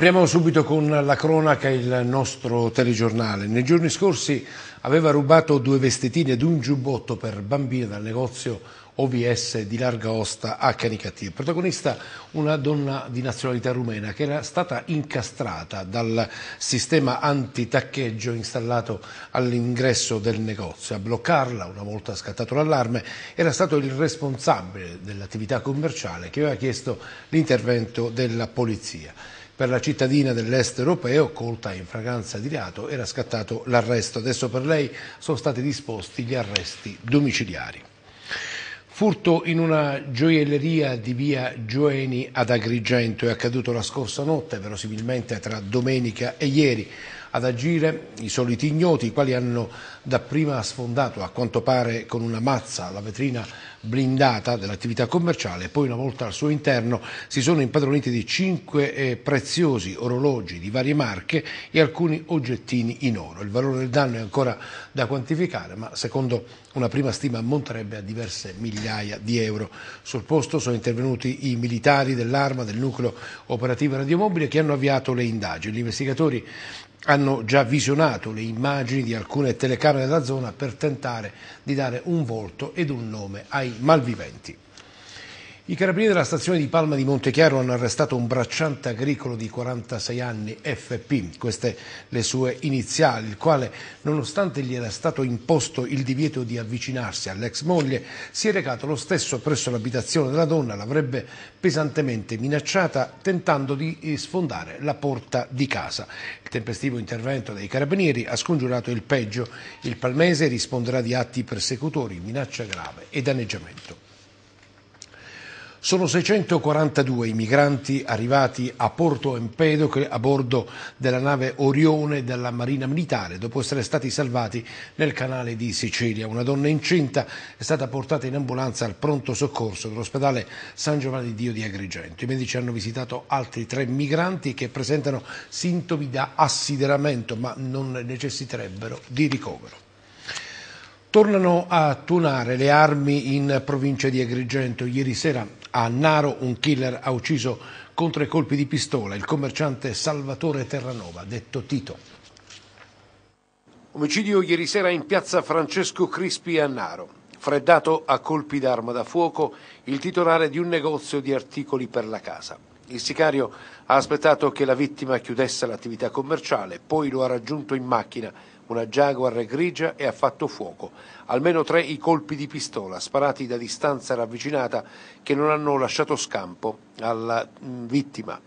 Apriamo subito con la cronaca il nostro telegiornale. Nei giorni scorsi aveva rubato due vestitini ed un giubbotto per bambine dal negozio OVS di Larga Osta a Canicattì. Protagonista una donna di nazionalità rumena che era stata incastrata dal sistema antitaccheggio installato all'ingresso del negozio. A bloccarla, una volta scattato l'allarme, era stato il responsabile dell'attività commerciale che aveva chiesto l'intervento della polizia per la cittadina dell'est europeo colta in fragranza di reato era scattato l'arresto. Adesso per lei sono stati disposti gli arresti domiciliari. Furto in una gioielleria di via Gioeni ad Agrigento è accaduto la scorsa notte, verosimilmente tra domenica e ieri ad agire i soliti ignoti, i quali hanno dapprima sfondato a quanto pare con una mazza la vetrina blindata dell'attività commerciale poi una volta al suo interno si sono impadroniti di cinque eh, preziosi orologi di varie marche e alcuni oggettini in oro. Il valore del danno è ancora da quantificare, ma secondo una prima stima ammonterebbe a diverse migliaia di euro. Sul posto sono intervenuti i militari dell'arma del nucleo operativo radiomobile che hanno avviato le indagini. Gli investigatori hanno già visionato le immagini di alcune telecamere della zona per tentare di dare un volto ed un nome ai malviventi. I carabinieri della stazione di Palma di Montechiaro hanno arrestato un bracciante agricolo di 46 anni, FP, queste le sue iniziali, il quale, nonostante gli era stato imposto il divieto di avvicinarsi all'ex moglie, si è recato lo stesso presso l'abitazione della donna, l'avrebbe pesantemente minacciata tentando di eh, sfondare la porta di casa. Il tempestivo intervento dei carabinieri ha scongiurato il peggio. Il palmese risponderà di atti persecutori, minaccia grave e danneggiamento. Sono 642 i migranti arrivati a Porto Empedocle a bordo della nave Orione della Marina Militare dopo essere stati salvati nel canale di Sicilia. Una donna incinta è stata portata in ambulanza al pronto soccorso dell'ospedale San Giovanni Dio di Agrigento. I medici hanno visitato altri tre migranti che presentano sintomi da assideramento ma non necessiterebbero di ricovero. Tornano a tuonare le armi in provincia di Agrigento. Ieri sera a Naro un killer ha ucciso con tre colpi di pistola il commerciante Salvatore Terranova, detto Tito. Omicidio ieri sera in piazza Francesco Crispi a Naro. Freddato a colpi d'arma da fuoco il titolare di un negozio di articoli per la casa. Il sicario ha aspettato che la vittima chiudesse l'attività commerciale, poi lo ha raggiunto in macchina una Jaguar grigia e ha fatto fuoco. Almeno tre i colpi di pistola sparati da distanza ravvicinata che non hanno lasciato scampo alla mm, vittima.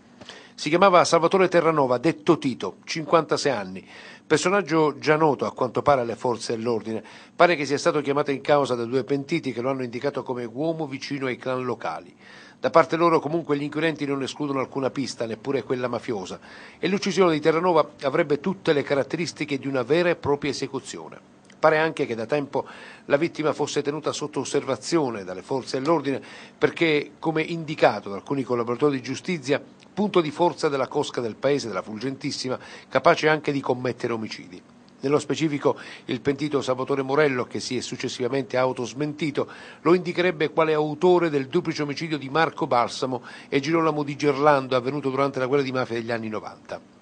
Si chiamava Salvatore Terranova, detto Tito, 56 anni, personaggio già noto a quanto pare alle forze dell'ordine. Pare che sia stato chiamato in causa da due pentiti che lo hanno indicato come uomo vicino ai clan locali. Da parte loro comunque gli inquirenti non escludono alcuna pista, neppure quella mafiosa, e l'uccisione di Terranova avrebbe tutte le caratteristiche di una vera e propria esecuzione. Pare anche che da tempo la vittima fosse tenuta sotto osservazione dalle forze dell'ordine perché, come indicato da alcuni collaboratori di giustizia, punto di forza della cosca del paese, della Fulgentissima, capace anche di commettere omicidi. Nello specifico il pentito Salvatore Morello, che si è successivamente autosmentito, lo indicherebbe quale autore del duplice omicidio di Marco Balsamo e Girolamo di Gerlando avvenuto durante la guerra di mafia degli anni 90.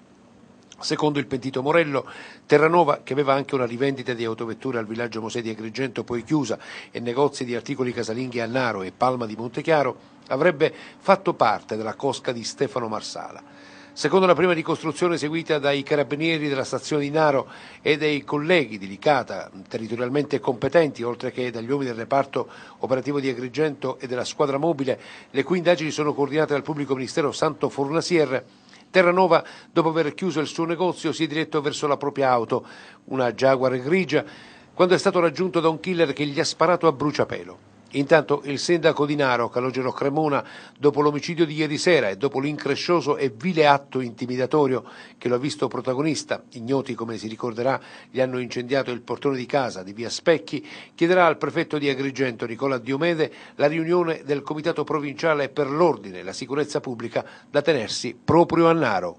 Secondo il pentito Morello, Terranova, che aveva anche una rivendita di autovetture al villaggio Mosè di Agrigento, poi chiusa, e negozi di articoli casalinghi a Naro e Palma di Montechiaro, avrebbe fatto parte della cosca di Stefano Marsala. Secondo la prima ricostruzione eseguita dai carabinieri della stazione di Naro e dai colleghi di Licata, territorialmente competenti, oltre che dagli uomini del reparto operativo di Agrigento e della squadra mobile, le cui indagini sono coordinate dal pubblico ministero Santo Fornasier, Terranova, dopo aver chiuso il suo negozio, si è diretto verso la propria auto, una Jaguar grigia, quando è stato raggiunto da un killer che gli ha sparato a bruciapelo. Intanto il sindaco di Naro, Calogero Cremona, dopo l'omicidio di ieri sera e dopo l'increscioso e vile atto intimidatorio che lo ha visto protagonista, ignoti come si ricorderà gli hanno incendiato il portone di casa di via Specchi, chiederà al prefetto di Agrigento Nicola Diomede la riunione del Comitato Provinciale per l'Ordine e la Sicurezza Pubblica da tenersi proprio a Naro.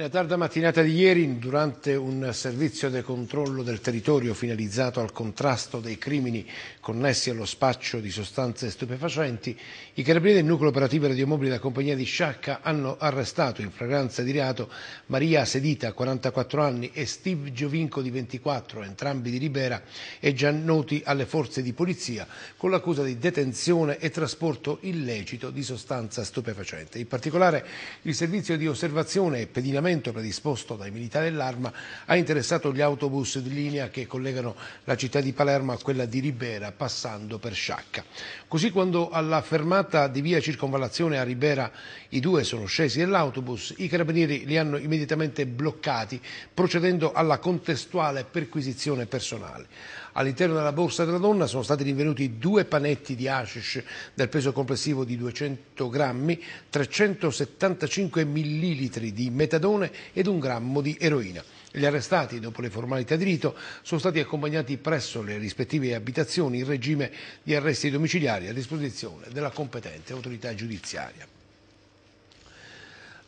Nella tarda mattinata di ieri, durante un servizio di controllo del territorio finalizzato al contrasto dei crimini connessi allo spaccio di sostanze stupefacenti, i carabinieri del nucleo operativo radiomobile della compagnia di Sciacca hanno arrestato in fragranza di reato Maria Sedita, 44 anni, e Steve Giovinco, di 24, entrambi di Libera e già noti alle forze di polizia, con l'accusa di detenzione e trasporto illecito di sostanza stupefacente. In particolare, il servizio di osservazione e pedinamento pattugliamento predisposto dai militari dell'Arma ha interessato gli autobus di linea che collegano la città di Palermo a quella di Ribera, passando per Sciacca. Così quando alla fermata di via Circonvallazione a Ribera i due sono scesi dall'autobus, i carabinieri li hanno immediatamente bloccati procedendo alla contestuale perquisizione personale. All'interno della borsa della donna sono stati rinvenuti due panetti di hashish del peso complessivo di 200 grammi, 375 millilitri di metadone ed un grammo di eroina. Gli arrestati, dopo le formalità di rito, sono stati accompagnati presso le rispettive abitazioni in regime di arresti domiciliari a disposizione della competente autorità giudiziaria.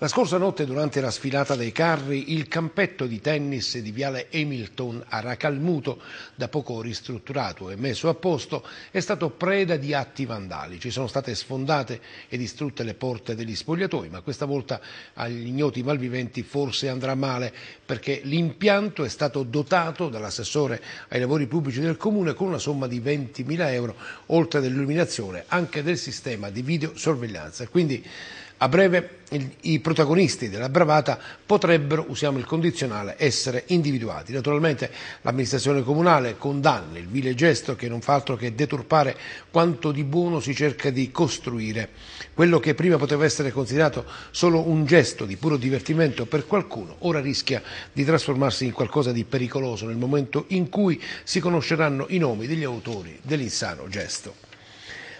La scorsa notte, durante la sfilata dei carri, il campetto di tennis di Viale Hamilton a Racalmuto, da poco ristrutturato e messo a posto, è stato preda di atti vandali. Ci sono state sfondate e distrutte le porte degli spogliatoi, ma questa volta agli ignoti malviventi forse andrà male, perché l'impianto è stato dotato dall'assessore ai lavori pubblici del Comune con una somma di 20.000 euro, oltre all'illuminazione anche del sistema di videosorveglianza. Quindi a breve il, i protagonisti della bravata potrebbero, usiamo il condizionale, essere individuati. Naturalmente l'amministrazione comunale condanna il vile gesto che non fa altro che deturpare quanto di buono si cerca di costruire. Quello che prima poteva essere considerato solo un gesto di puro divertimento per qualcuno, ora rischia di trasformarsi in qualcosa di pericoloso nel momento in cui si conosceranno i nomi degli autori dell'insano gesto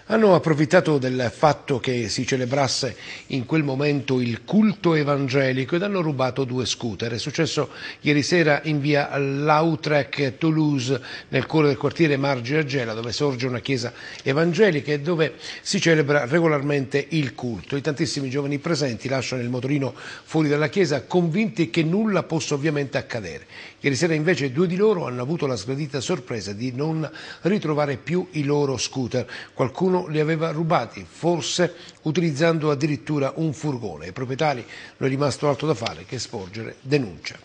hanno approfittato del fatto che si celebrasse in quel momento il culto evangelico ed hanno rubato due scooter. È successo ieri sera in via Lautrec Toulouse, nel cuore del quartiere Margine Agela, dove sorge una chiesa evangelica e dove si celebra regolarmente il culto. I tantissimi giovani presenti lasciano il motorino fuori dalla chiesa convinti che nulla possa ovviamente accadere. Ieri sera invece due di loro hanno avuto la sgradita sorpresa di non ritrovare più i loro scooter. Qualcuno li aveva rubati, forse utilizzando addirittura un furgone. Ai proprietari non è rimasto altro da fare che sporgere denuncia.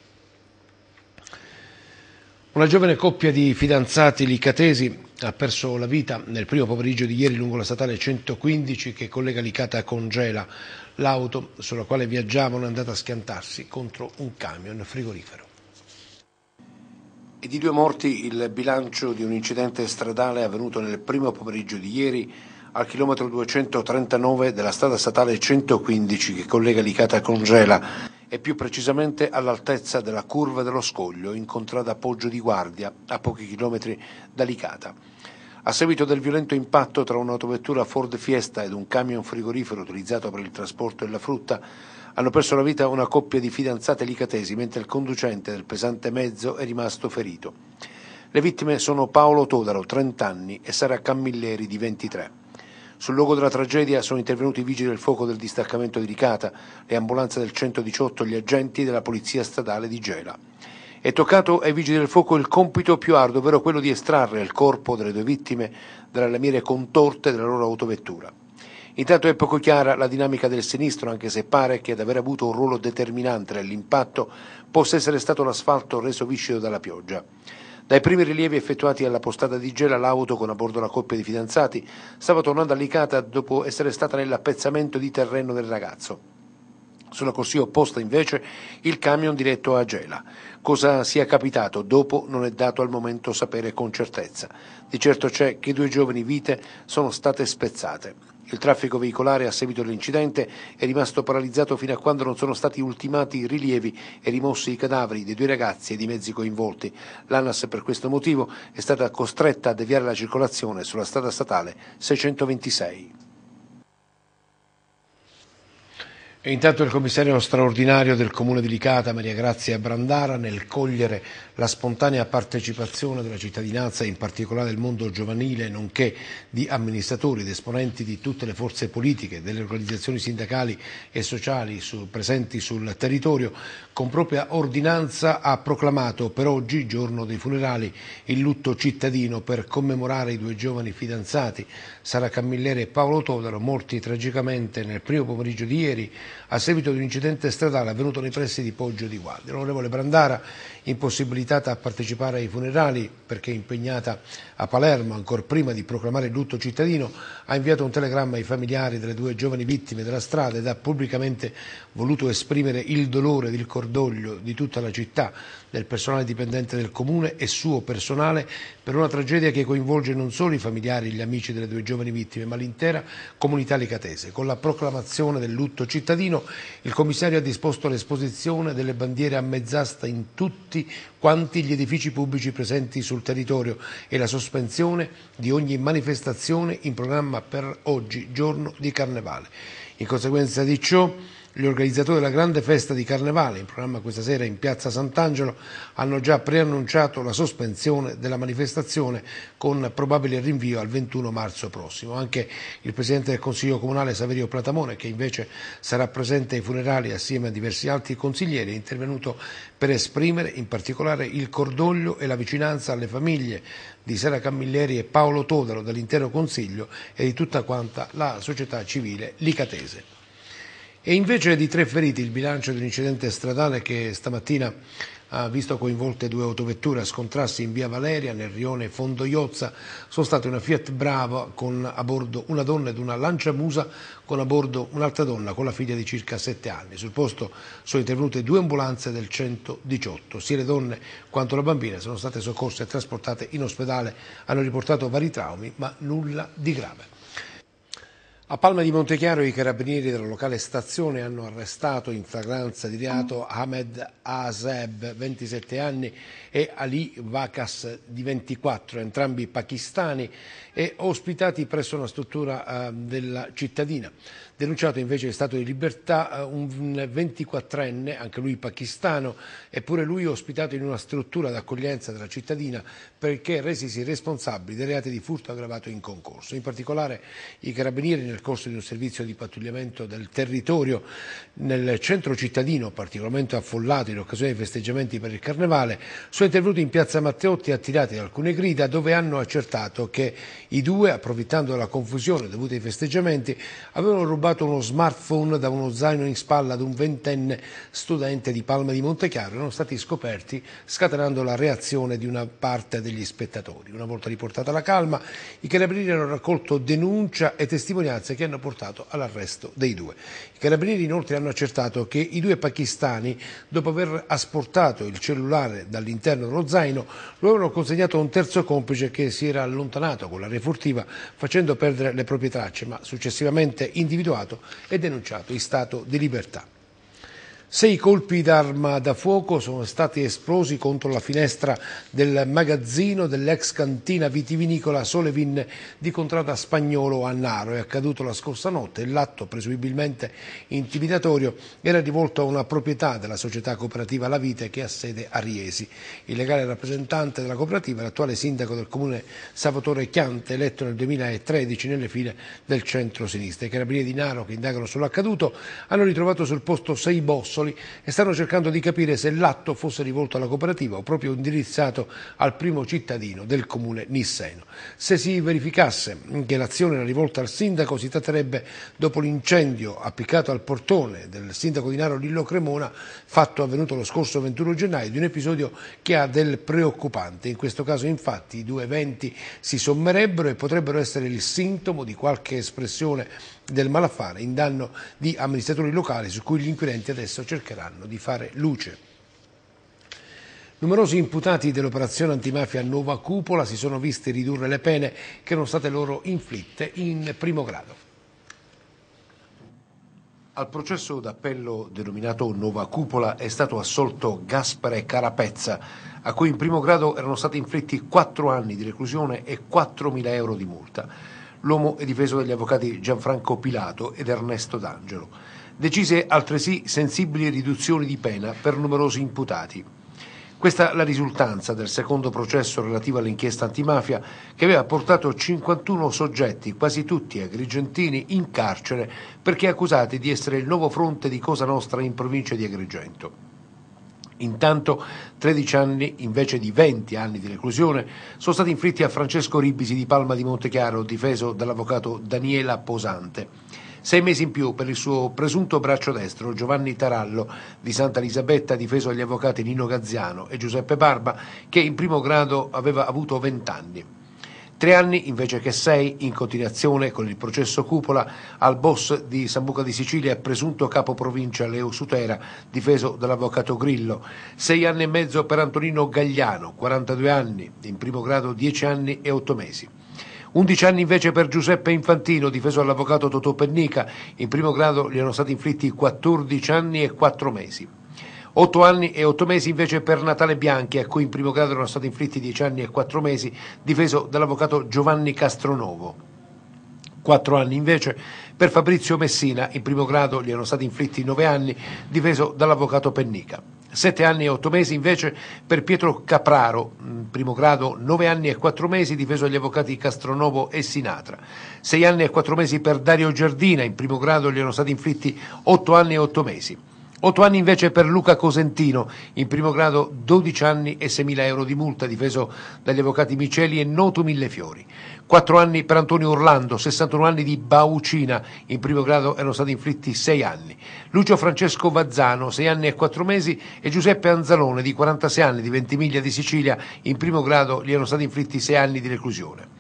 Una giovane coppia di fidanzati licatesi ha perso la vita nel primo pomeriggio di ieri lungo la statale 115 che collega Licata con Gela. L'auto sulla quale viaggiavano è andata a schiantarsi contro un camion frigorifero. E di due morti il bilancio di un incidente stradale avvenuto nel primo pomeriggio di ieri al chilometro 239 della strada statale 115 che collega Licata con Gela e più precisamente all'altezza della curva dello Scoglio in contrada Poggio di Guardia a pochi chilometri da Licata. A seguito del violento impatto tra un'autovettura Ford Fiesta ed un camion frigorifero utilizzato per il trasporto della frutta, hanno perso la vita una coppia di fidanzate licatesi, mentre il conducente del pesante mezzo è rimasto ferito. Le vittime sono Paolo Todaro, 30 anni, e Sara Cammilleri, di 23. Sul luogo della tragedia sono intervenuti i vigili del fuoco del distaccamento di Ricata, le ambulanze del 118, gli agenti della polizia stradale di Gela. È toccato ai vigili del fuoco il compito più arduo, ovvero quello di estrarre il corpo delle due vittime dalle lamiere contorte della loro autovettura. Intanto è poco chiara la dinamica del sinistro, anche se pare che ad aver avuto un ruolo determinante nell'impatto possa essere stato l'asfalto reso viscido dalla pioggia. Dai primi rilievi effettuati alla postata di Gela, l'auto con a bordo la coppia di fidanzati stava tornando a Licata dopo essere stata nell'appezzamento di terreno del ragazzo. Sulla corsia opposta invece il camion diretto a Gela. Cosa sia capitato dopo non è dato al momento sapere con certezza. Di certo c'è che due giovani vite sono state spezzate. Il traffico veicolare a seguito dell'incidente è rimasto paralizzato fino a quando non sono stati ultimati i rilievi e rimossi i cadaveri dei due ragazzi e dei mezzi coinvolti. L'ANAS per questo motivo è stata costretta a deviare la circolazione sulla strada statale 626. E intanto il commissario straordinario del Comune di Licata, Maria Grazia Brandara, nel cogliere la spontanea partecipazione della cittadinanza, in particolare del mondo giovanile, nonché di amministratori ed esponenti di tutte le forze politiche, delle organizzazioni sindacali e sociali su, presenti sul territorio, con propria ordinanza ha proclamato per oggi, giorno dei funerali, il lutto cittadino per commemorare i due giovani fidanzati, Sara Camillere e Paolo Todaro, morti tragicamente nel primo pomeriggio di ieri a seguito di un incidente stradale avvenuto nei pressi di Poggio di Guardia. L'onorevole Brandara, impossibilitata a partecipare ai funerali perché impegnata a Palermo, ancora prima di proclamare il lutto cittadino, ha inviato un telegramma ai familiari delle due giovani vittime della strada ed ha pubblicamente voluto esprimere il dolore ed il cordoglio di tutta la città del personale dipendente del Comune e suo personale per una tragedia che coinvolge non solo i familiari e gli amici delle due giovani vittime, ma l'intera comunità licatese. Con la proclamazione del lutto cittadino, il commissario ha disposto l'esposizione delle bandiere a mezz'asta in tutti quanti gli edifici pubblici presenti sul territorio e la sospensione di ogni manifestazione in programma per oggi, giorno di Carnevale. In conseguenza di ciò, gli organizzatori della grande festa di Carnevale, in programma questa sera in piazza Sant'Angelo, hanno già preannunciato la sospensione della manifestazione con probabile rinvio al 21 marzo prossimo. Anche il Presidente del Consiglio Comunale Saverio Platamone, che invece sarà presente ai funerali assieme a diversi altri consiglieri, è intervenuto per esprimere in particolare il cordoglio e la vicinanza alle famiglie di Sara Camilleri e Paolo Todaro dell'intero Consiglio e di tutta quanta la società civile licatese. E invece di tre feriti il bilancio di un incidente stradale che stamattina ha visto coinvolte due autovetture a scontrarsi in via Valeria nel rione Fondoiozza sono state una Fiat Brava con a bordo una donna ed una Lancia Musa con a bordo un'altra donna con la figlia di circa 7 anni. Sul posto sono intervenute due ambulanze del 118. Sia le donne quanto la bambina sono state soccorse e trasportate in ospedale, hanno riportato vari traumi ma nulla di grave. A Palma di Montechiaro i carabinieri della locale stazione hanno arrestato in flagranza di reato Ahmed Azeb, 27 anni, e Ali Vakas, di 24, entrambi pakistani e ospitati presso una struttura eh, della cittadina. Denunciato invece in stato di libertà eh, un 24enne, anche lui pakistano, eppure lui ospitato in una struttura d'accoglienza della cittadina perché resisi responsabili dei reati di furto aggravato in concorso. In particolare i carabinieri nel corso di un servizio di pattugliamento del territorio nel centro cittadino particolarmente affollato in occasione dei festeggiamenti per il carnevale sono intervenuti in piazza Matteotti attirati da alcune grida dove hanno accertato che i due, approfittando della confusione dovuta ai festeggiamenti, avevano rubato rubato uno smartphone da uno zaino in spalla ad un ventenne studente di Palma di Montechiaro erano stati scoperti scatenando la reazione di una parte degli spettatori. Una volta riportata la calma, i carabinieri hanno raccolto denuncia e testimonianze che hanno portato all'arresto dei due. I carabinieri inoltre hanno accertato che i due pakistani, dopo aver asportato il cellulare dall'interno dello zaino, lo avevano consegnato a un terzo complice che si era allontanato con la refurtiva facendo perdere le proprie tracce, ma successivamente individuato ritrovato e denunciato in stato di libertà. Sei colpi d'arma da fuoco sono stati esplosi contro la finestra del magazzino dell'ex cantina vitivinicola Solevin di Contrada Spagnolo a Naro. È accaduto la scorsa notte e l'atto, presumibilmente intimidatorio, era rivolto a una proprietà della società cooperativa La Vite che ha sede a Riesi. Il legale rappresentante della cooperativa è l'attuale sindaco del comune Salvatore Chiante, eletto nel 2013 nelle file del centro-sinistra. I carabinieri di Naro che indagano sull'accaduto hanno ritrovato sul posto sei boss Bossoli e stanno cercando di capire se l'atto fosse rivolto alla cooperativa o proprio indirizzato al primo cittadino del comune Nisseno. Se si verificasse che l'azione era rivolta al sindaco si tratterebbe, dopo l'incendio appiccato al portone del sindaco di Naro Lillo Cremona, fatto avvenuto lo scorso 21 gennaio, di un episodio che ha del preoccupante. In questo caso infatti i due eventi si sommerebbero e potrebbero essere il sintomo di qualche espressione del malaffare in danno di amministratori locali su cui gli inquirenti adesso cercheranno di fare luce. Numerosi imputati dell'operazione antimafia Nuova Cupola si sono visti ridurre le pene che erano state loro inflitte in primo grado. Al processo d'appello denominato Nuova Cupola è stato assolto Gaspare Carapezza, a cui in primo grado erano stati inflitti 4 anni di reclusione e 4.000 euro di multa. L'uomo è difeso dagli avvocati Gianfranco Pilato ed Ernesto D'Angelo. Decise altresì sensibili riduzioni di pena per numerosi imputati. Questa è la risultanza del secondo processo relativo all'inchiesta antimafia che aveva portato 51 soggetti, quasi tutti agrigentini, in carcere perché accusati di essere il nuovo fronte di Cosa Nostra in provincia di Agrigento. Intanto 13 anni invece di 20 anni di reclusione sono stati inflitti a Francesco Ribisi di Palma di Montechiaro, difeso dall'avvocato Daniela Posante. Sei mesi in più per il suo presunto braccio destro Giovanni Tarallo di Santa Elisabetta, difeso agli avvocati Nino Gazziano e Giuseppe Barba, che in primo grado aveva avuto 20 anni. Tre anni invece che sei, in continuazione con il processo Cupola al boss di Sambuca di Sicilia e presunto capo provincia Leo Sutera, difeso dall'avvocato Grillo. Sei anni e mezzo per Antonino Gagliano, 42 anni, in primo grado 10 anni e 8 mesi. 11 anni invece per Giuseppe Infantino, difeso dall'avvocato Totò Pennica, in primo grado gli erano stati inflitti 14 anni e 4 mesi. 8 anni e 8 mesi invece per Natale Bianchi, a cui in primo grado erano stati inflitti 10 anni e 4 mesi, difeso dall'avvocato Giovanni Castronovo. 4 anni invece per Fabrizio Messina, in primo grado gli erano stati inflitti 9 anni, difeso dall'avvocato Pennica. 7 anni e 8 mesi invece per Pietro Capraro, in primo grado 9 anni e 4 mesi, difeso dagli avvocati Castronovo e Sinatra. 6 anni e 4 mesi per Dario Giardina, in primo grado gli erano stati inflitti 8 anni e 8 mesi. 8 anni invece per Luca Cosentino, in primo grado 12 anni e 6.000 euro di multa, difeso dagli avvocati Miceli e Noto Millefiori. 4 anni per Antonio Orlando, 61 anni di Baucina, in primo grado erano stati inflitti 6 anni. Lucio Francesco Vazzano, 6 anni e 4 mesi, e Giuseppe Anzalone, di 46 anni, di Ventimiglia di Sicilia, in primo grado gli erano stati inflitti 6 anni di reclusione.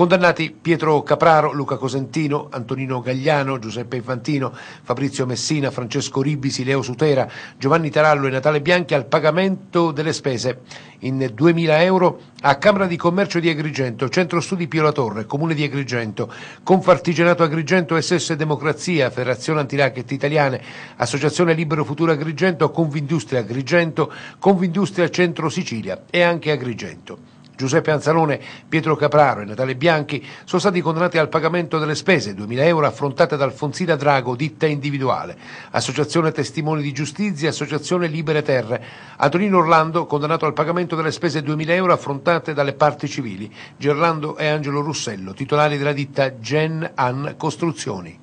Condannati Pietro Capraro, Luca Cosentino, Antonino Gagliano, Giuseppe Infantino, Fabrizio Messina, Francesco Ribisi, Leo Sutera, Giovanni Tarallo e Natale Bianchi al pagamento delle spese in 2.000 euro a Camera di Commercio di Agrigento, Centro Studi Pio La Torre, Comune di Agrigento, Confartigianato Agrigento, SS Democrazia, Federazione Antiracket Italiane, Associazione Libero Futuro Agrigento, Convindustria Agrigento, Convindustria Centro Sicilia e anche Agrigento. Giuseppe Anzalone, Pietro Capraro e Natale Bianchi sono stati condannati al pagamento delle spese, 2.000 euro affrontate da Alfonsina Drago, ditta individuale, Associazione Testimoni di Giustizia Associazione Libere Terre. Antonino Orlando, condannato al pagamento delle spese 2.000 euro affrontate dalle parti civili, Gerlando e Angelo Russello, titolari della ditta Gen An Costruzioni.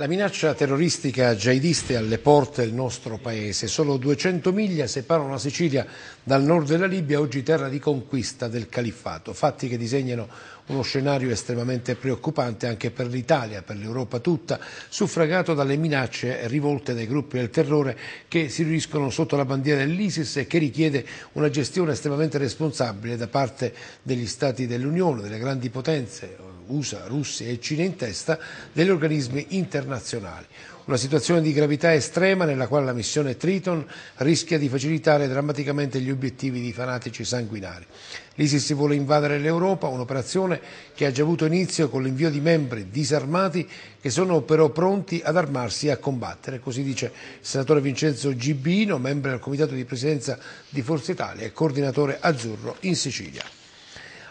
La minaccia terroristica jihadista è alle porte del nostro paese. Solo 200 miglia separano la Sicilia dal nord della Libia, oggi terra di conquista del califfato. Fatti che disegnano uno scenario estremamente preoccupante anche per l'Italia, per l'Europa tutta, suffragato dalle minacce rivolte dai gruppi del terrore che si riuniscono sotto la bandiera dell'ISIS e che richiede una gestione estremamente responsabile da parte degli Stati dell'Unione, delle grandi potenze USA, Russia e Cina in testa, degli organismi internazionali. Una situazione di gravità estrema nella quale la missione Triton rischia di facilitare drammaticamente gli obiettivi di fanatici sanguinari. L'ISIS si vuole invadere l'Europa, un'operazione che ha già avuto inizio con l'invio di membri disarmati che sono però pronti ad armarsi e a combattere, così dice il senatore Vincenzo Gibino, membro del comitato di presidenza di Forza Italia e coordinatore azzurro in Sicilia.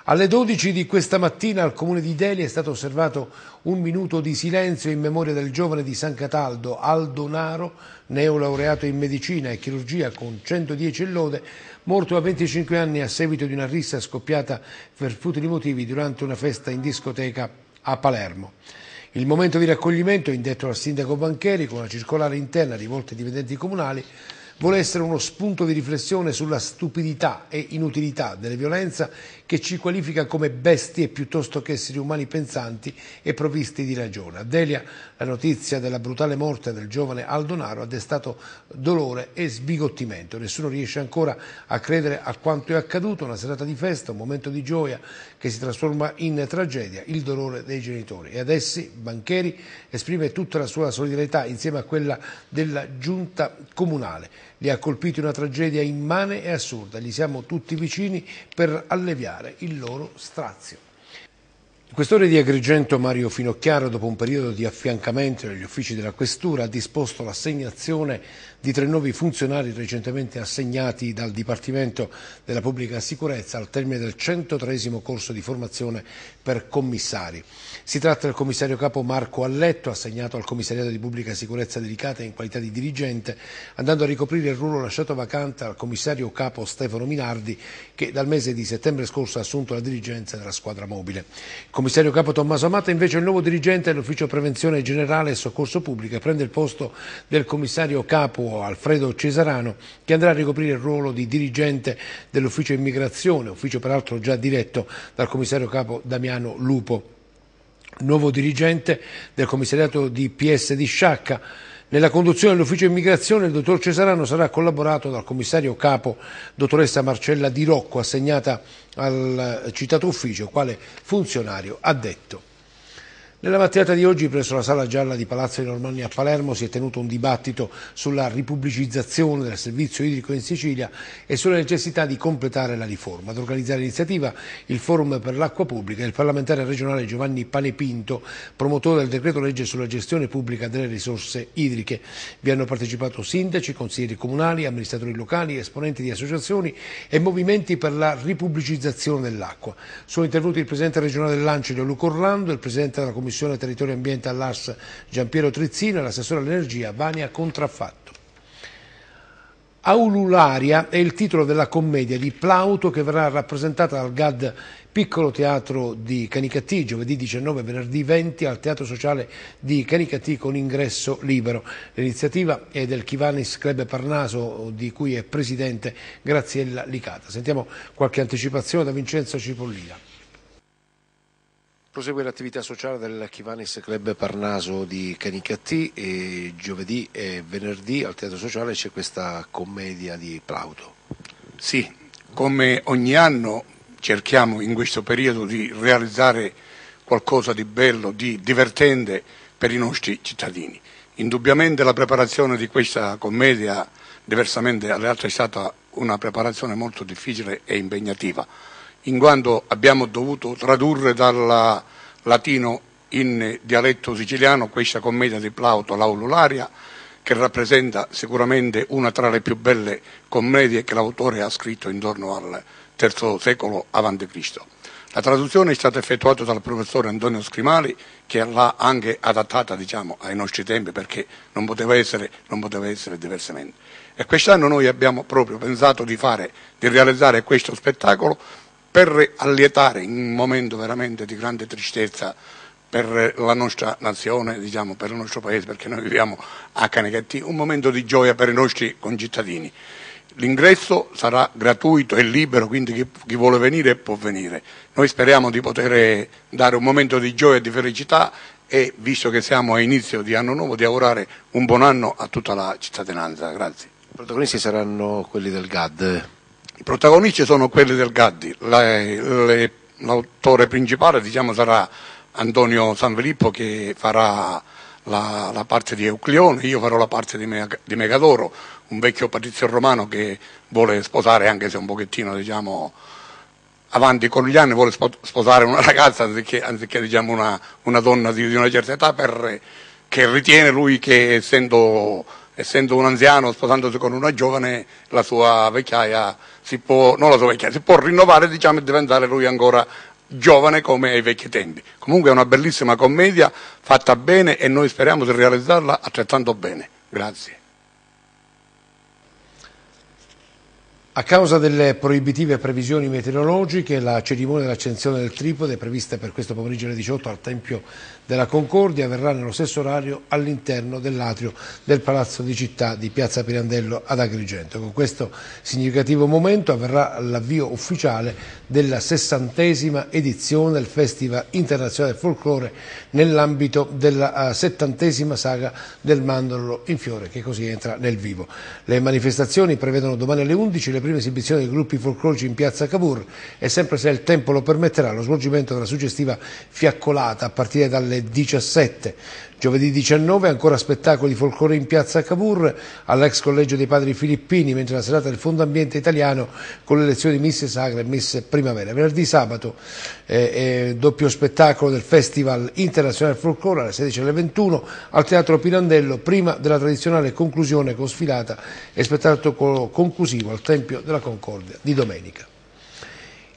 Alle 12 di questa mattina al comune di Deli è stato osservato un minuto di silenzio in memoria del giovane di San Cataldo, Aldo Naro, neolaureato in medicina e chirurgia con 110 lode, morto a 25 anni a seguito di una rissa scoppiata per futili motivi durante una festa in discoteca a Palermo. Il momento di raccoglimento, indetto dal sindaco Bancheri con una circolare interna rivolta ai dipendenti comunali, vuole essere uno spunto di riflessione sulla stupidità e inutilità delle violenza che ci qualifica come bestie piuttosto che esseri umani pensanti e provvisti di ragione. A Delia la notizia della brutale morte del giovane Aldonaro ha destato dolore e sbigottimento. Nessuno riesce ancora a credere a quanto è accaduto, una serata di festa, un momento di gioia che si trasforma in tragedia, il dolore dei genitori. E ad essi Bancheri esprime tutta la sua solidarietà insieme a quella della giunta comunale. Li ha colpiti una tragedia immane e assurda, gli siamo tutti vicini per alleviare rispettare il loro strazio. Il questore di Agrigento Mario Finocchiaro, dopo un periodo di affiancamento negli uffici della Questura, ha disposto l'assegnazione di tre nuovi funzionari recentemente assegnati dal Dipartimento della Pubblica Sicurezza al termine del 103 corso di formazione per commissari. Si tratta del commissario capo Marco Alletto, assegnato al Commissariato di Pubblica Sicurezza dedicata in qualità di dirigente, andando a ricoprire il ruolo lasciato vacante al commissario capo Stefano Minardi, che dal mese di settembre scorso ha assunto la dirigenza della squadra mobile. Il commissario capo Tommaso Amata invece è il nuovo dirigente dell'Ufficio Prevenzione Generale e Soccorso Pubblica, prende il posto del commissario capo Alfredo Cesarano che andrà a ricoprire il ruolo di dirigente dell'ufficio immigrazione, ufficio peraltro già diretto dal commissario capo Damiano Lupo, nuovo dirigente del commissariato di PS di Sciacca. Nella conduzione dell'ufficio immigrazione il dottor Cesarano sarà collaborato dal commissario capo dottoressa Marcella Di Rocco assegnata al citato ufficio quale funzionario addetto. Nella mattinata di oggi presso la Sala Gialla di Palazzo di Normanni a Palermo si è tenuto un dibattito sulla ripubblicizzazione del servizio idrico in Sicilia e sulla necessità di completare la riforma. Ad organizzare l'iniziativa il Forum per l'Acqua Pubblica e il parlamentare regionale Giovanni Panepinto, promotore del decreto legge sulla gestione pubblica delle risorse idriche. Vi hanno partecipato sindaci, consiglieri comunali, amministratori locali, esponenti di associazioni e movimenti per la ripubblicizzazione dell'acqua. Sono intervenuti il presidente regionale dell'Ancilio Luca Orlando e il presidente della Commissione Commissione Territorio e Ambiente all'ARS Giampiero Trizzino e l'assessore all'energia Vania Contraffatto. Aulularia è il titolo della commedia di Plauto che verrà rappresentata dal GAD Piccolo Teatro di Canicattì giovedì 19 e venerdì 20 al Teatro Sociale di Canicattì con ingresso libero. L'iniziativa è del Chivanis Club Parnaso di cui è presidente Graziella Licata. Sentiamo qualche anticipazione da Vincenzo Cipollina. Prosegue l'attività sociale del Chivanis Club Parnaso di Canicattì e giovedì e venerdì al Teatro Sociale c'è questa commedia di Plauto. Sì, come ogni anno cerchiamo in questo periodo di realizzare qualcosa di bello, di divertente per i nostri cittadini. Indubbiamente la preparazione di questa commedia, diversamente alle altre, è stata una preparazione molto difficile e impegnativa in quanto abbiamo dovuto tradurre dal latino in dialetto siciliano questa commedia di Plauto, l'Aulularia, che rappresenta sicuramente una tra le più belle commedie che l'autore ha scritto intorno al III secolo a.C. La traduzione è stata effettuata dal professore Antonio Scrimali che l'ha anche adattata diciamo, ai nostri tempi perché non poteva, essere, non poteva essere diversamente. E quest'anno noi abbiamo proprio pensato di, fare, di realizzare questo spettacolo per allietare in un momento veramente di grande tristezza per la nostra nazione, diciamo, per il nostro paese, perché noi viviamo a Canechetti, un momento di gioia per i nostri concittadini. L'ingresso sarà gratuito e libero, quindi chi, chi, vuole venire può venire. Noi speriamo di poter dare un momento di gioia e di felicità e, visto che siamo a inizio di anno nuovo, di augurare un buon anno a tutta la cittadinanza. Grazie. I protagonisti saranno quelli del GAD. I protagonisti sono quelli del Gaddi, l'autore principale diciamo, sarà Antonio Sanfilippo che farà la, la, parte di Euclione, io farò la parte di, Meg- di Megadoro, un vecchio patrizio romano che vuole sposare, anche se un pochettino diciamo, avanti con gli anni, vuole sposare una ragazza anziché, anziché diciamo, una, una, donna di, di, una certa età perché ritiene lui che essendo essendo un anziano sposandosi con una giovane, la sua vecchiaia si può, non la sua vecchiaia, si può rinnovare diciamo, e diventare lui ancora giovane come ai vecchi tempi. Comunque è una bellissima commedia fatta bene e noi speriamo di realizzarla altrettanto bene. Grazie. A causa delle proibitive previsioni meteorologiche, la cerimonia dell'accensione del tripode, prevista per questo pomeriggio alle 18 al Tempio della Concordia, avverrà nello stesso orario all'interno dell'atrio del Palazzo di Città di Piazza Pirandello ad Agrigento. Con questo significativo momento avverrà l'avvio ufficiale della sessantesima edizione del Festival Internazionale del Folklore nell'ambito della eh, settantesima saga del mandorlo in fiore, che così entra nel vivo. Le manifestazioni prevedono domani alle 11 le prima esibizione dei gruppi folclorici in piazza Cavour e sempre se il tempo lo permetterà lo svolgimento della successiva fiaccolata a partire dalle 17. Giovedì 19 ancora spettacoli folklore in piazza Cavour all'ex collegio dei padri filippini, mentre la serata del Fondo Ambiente Italiano con le lezioni di Miss Sacra e Miss Primavera. Venerdì sabato eh, eh, doppio spettacolo del Festival Internazionale Folklore alle 16 alle 21 al Teatro Pirandello, prima della tradizionale conclusione con sfilata e spettacolo conclusivo al Tempio della Concordia di domenica.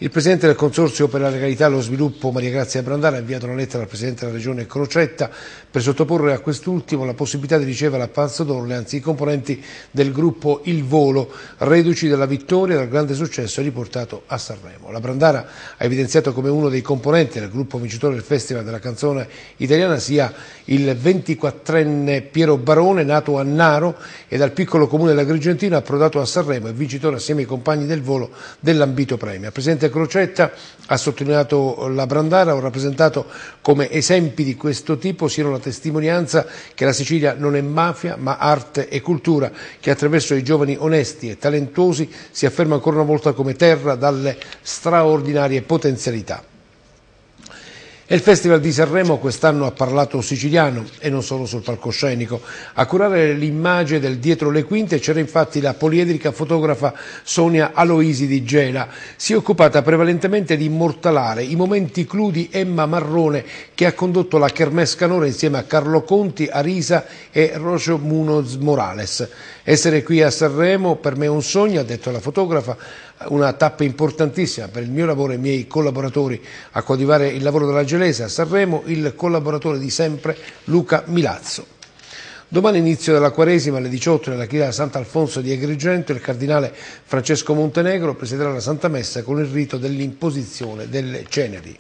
Il Presidente del Consorzio per la Legalità e lo Sviluppo, Maria Grazia Brandara, ha inviato una lettera al Presidente della Regione Crocetta per sottoporre a quest'ultimo la possibilità di ricevere a Palazzo d'Orle, anzi i componenti del gruppo Il Volo, reduci della vittoria e dal grande successo riportato a Sanremo. La Brandara ha evidenziato come uno dei componenti del gruppo vincitore del Festival della Canzone Italiana sia il 24enne Piero Barone, nato a Naro e dal piccolo comune dell'Agrigentino, approdato a Sanremo e vincitore assieme ai compagni del volo dell'ambito premio. Presidente Crocetta ha sottolineato la Brandara, ho rappresentato come esempi di questo tipo siano la testimonianza che la Sicilia non è mafia ma arte e cultura, che attraverso i giovani onesti e talentuosi si afferma ancora una volta come terra dalle straordinarie potenzialità. E il Festival di Sanremo quest'anno ha parlato siciliano e non solo sul palcoscenico. A curare l'immagine del dietro le quinte c'era infatti la poliedrica fotografa Sonia Aloisi di Gela. Si è occupata prevalentemente di immortalare i momenti clou di Emma Marrone che ha condotto la Kermesse Canore insieme a Carlo Conti, Arisa e Rocio Munoz Morales. Essere qui a Sanremo per me è un sogno, ha detto la fotografa, una tappa importantissima per il mio lavoro e i miei collaboratori a coltivare il lavoro della Gelese a Sanremo, il collaboratore di sempre Luca Milazzo. Domani inizio della Quaresima alle 18 nella chiesa di Sant'Alfonso di Agrigento il cardinale Francesco Montenegro presiderà la Santa Messa con il rito dell'imposizione delle ceneri.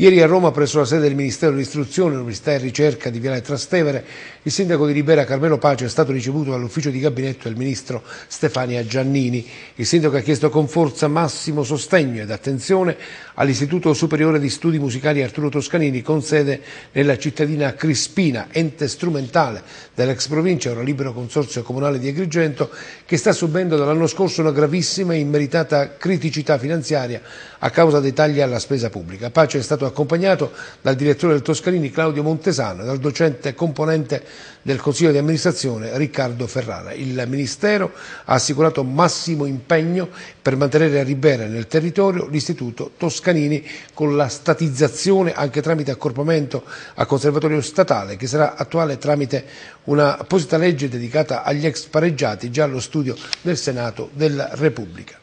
Ieri a Roma, presso la sede del Ministero dell'Istruzione, Università e Ricerca di Viale Trastevere, il sindaco di Libera Carmelo Pace è stato ricevuto dall'ufficio di gabinetto del ministro Stefania Giannini. Il sindaco ha chiesto con forza massimo sostegno ed attenzione all'Istituto Superiore di Studi Musicali Arturo Toscanini, con sede nella cittadina Crispina, ente strumentale dell'ex provincia, ora libero consorzio comunale di Agrigento, che sta subendo dall'anno scorso una gravissima e immeritata criticità finanziaria a causa dei tagli alla spesa pubblica. Pace è stato accompagnato dal direttore del Toscanini Claudio Montesano e dal docente componente del Consiglio di amministrazione Riccardo Ferrara. Il Ministero ha assicurato massimo impegno per mantenere a Ribera nel territorio l'Istituto Toscanini con la statizzazione anche tramite accorpamento a conservatorio statale che sarà attuale tramite una apposita legge dedicata agli ex pareggiati già allo studio del Senato della Repubblica.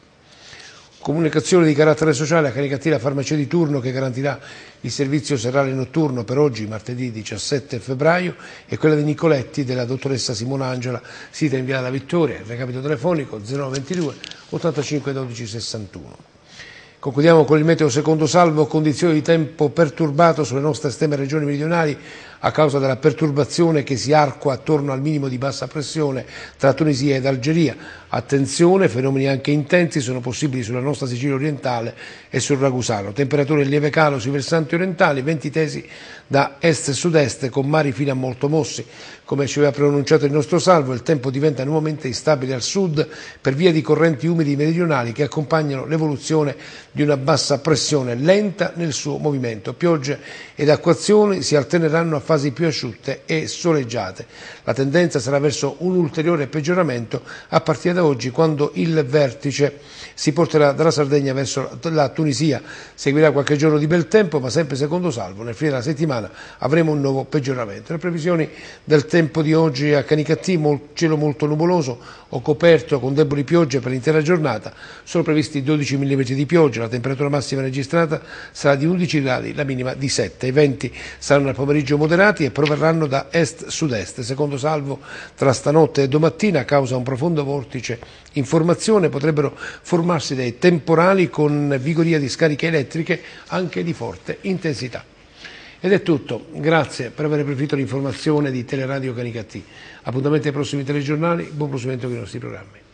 Comunicazione di carattere sociale a la Farmacia di turno che garantirà il servizio serale notturno per oggi, martedì 17 febbraio, e quella di Nicoletti della dottoressa Simona Angela, sita in Via della Vittoria, recapito telefonico 0922 85 12 61. Concludiamo con il meteo secondo salvo, condizioni di tempo perturbato sulle nostre esterne regioni meridionali a causa della perturbazione che si arcua attorno al minimo di bassa pressione tra Tunisia ed Algeria. Attenzione, fenomeni anche intensi sono possibili sulla nostra Sicilia orientale e sul Ragusano. Temperature in lieve calo sui versanti orientali, venti tesi da est e sud-est con mari fino a molto mossi. Come ci aveva pronunciato il nostro salvo, il tempo diventa nuovamente instabile al sud per via di correnti umidi meridionali che accompagnano l'evoluzione di una bassa pressione lenta nel suo movimento. Piogge ed acquazioni si alterneranno a fasi più asciutte e soleggiate. La tendenza sarà verso un ulteriore peggioramento a partire da oggi quando il vertice si porterà dalla Sardegna verso la Tunisia. Seguirà qualche giorno di bel tempo ma sempre secondo salvo. Nel fine della settimana avremo un nuovo peggioramento. Le previsioni del tempo di oggi a Canicattì, cielo molto nuvoloso o coperto con deboli piogge per l'intera giornata. Sono previsti 12 mm di pioggia, la temperatura massima registrata sarà di 11 gradi, la minima di 7. I venti saranno al pomeriggio moderati superati e proverranno da est-sud-est. Secondo Salvo, tra stanotte e domattina, a causa di un profondo vortice in formazione, potrebbero formarsi dei temporali con vigoria di scariche elettriche anche di forte intensità. Ed è tutto, grazie per aver preferito l'informazione di Teleradio Canicattì. Appuntamento ai prossimi telegiornali, buon proseguimento con i nostri programmi.